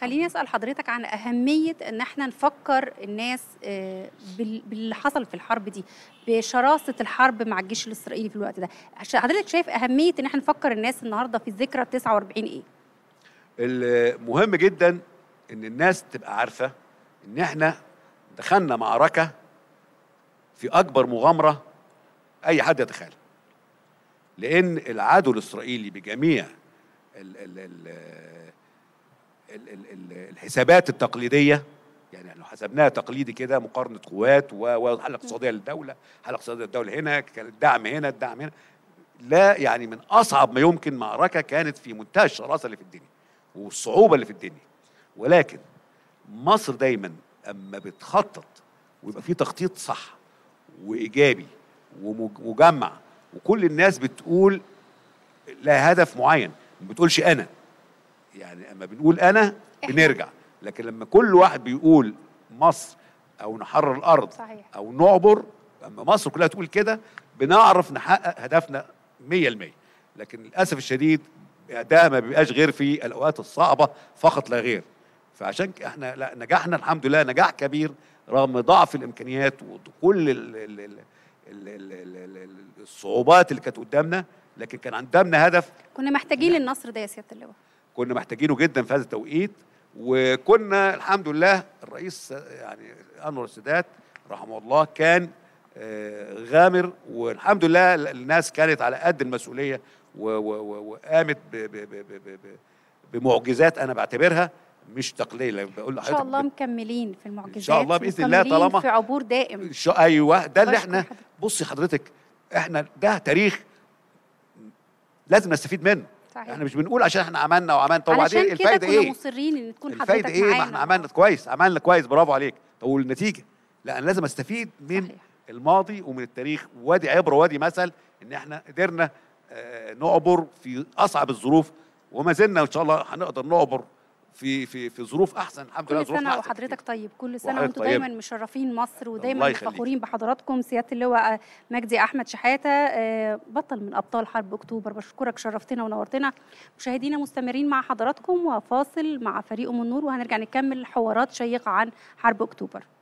خليني اسال حضرتك عن اهميه ان احنا نفكر الناس آه، باللي حصل في الحرب دي بشراسه الحرب مع الجيش الاسرائيلي في الوقت ده حضرتك شايف اهميه ان احنا نفكر الناس النهارده في الذكرى 49 ايه المهم جدا ان الناس تبقى عارفه ان احنا دخلنا معركه في اكبر مغامره اي حد يتخيلها لان العدو الاسرائيلي بجميع ال ال ال الحسابات التقليديه يعني لو حسبناها تقليدي كده مقارنه قوات والحاله الاقتصاديه للدوله الحاله الاقتصاديه للدوله هنا الدعم هنا الدعم هنا لا يعني من اصعب ما يمكن معركه كانت في منتهى الشراسه اللي في الدنيا والصعوبه اللي في الدنيا ولكن مصر دايما اما بتخطط ويبقى في تخطيط صح وايجابي ومجمع وكل الناس بتقول لها هدف معين ما بتقولش انا يعني اما بنقول انا بنرجع لكن لما كل واحد بيقول مصر او نحرر الارض صحيح. او نعبر اما مصر كلها تقول كده بنعرف نحقق هدفنا 100% لكن للاسف الشديد ده ما بيبقاش غير في الاوقات الصعبه فقط لا غير فعشان احنا لا نجحنا الحمد لله نجاح كبير رغم ضعف الامكانيات وكل الصعوبات اللي كانت قدامنا لكن كان قدامنا هدف كنا محتاجين للنصر ده يا سياده اللواء كنا محتاجينه جدا في هذا التوقيت وكنا الحمد لله الرئيس يعني انور السادات رحمه الله كان آه، غامر والحمد لله الناس كانت على قد المسؤوليه وقامت بمعجزات انا بعتبرها مش تقليل بقول لحضرتك ان شاء الله مكملين في المعجزات ان شاء الله باذن الله طالما في عبور دائم ايوه ده اللي احنا بصي حضرتك احنا ده تاريخ لازم نستفيد منه صحيح. احنا مش بنقول عشان احنا عملنا وعملنا طب وبعدين الفايده ايه؟ مصرين ان تكون الفايده ايه؟ ما احنا عملنا كويس عملنا كويس برافو عليك طب والنتيجه؟ لا انا لازم استفيد من صحيح. الماضي ومن التاريخ وادي عبره وادي مثل ان احنا قدرنا آه، نعبر في اصعب الظروف وما زلنا ان شاء الله هنقدر نعبر في في في ظروف احسن الحمد لله ظروف احسن كل سنه وحضرتك طيب كل سنه وانتم طيب. دايما مشرفين مصر ودايما فخورين بحضراتكم سياده اللواء آه، مجدي احمد شحاته آه، بطل من ابطال حرب اكتوبر بشكرك شرفتنا ونورتنا مشاهدينا مستمرين مع حضراتكم وفاصل مع فريق ام النور وهنرجع نكمل حوارات شيقه عن حرب اكتوبر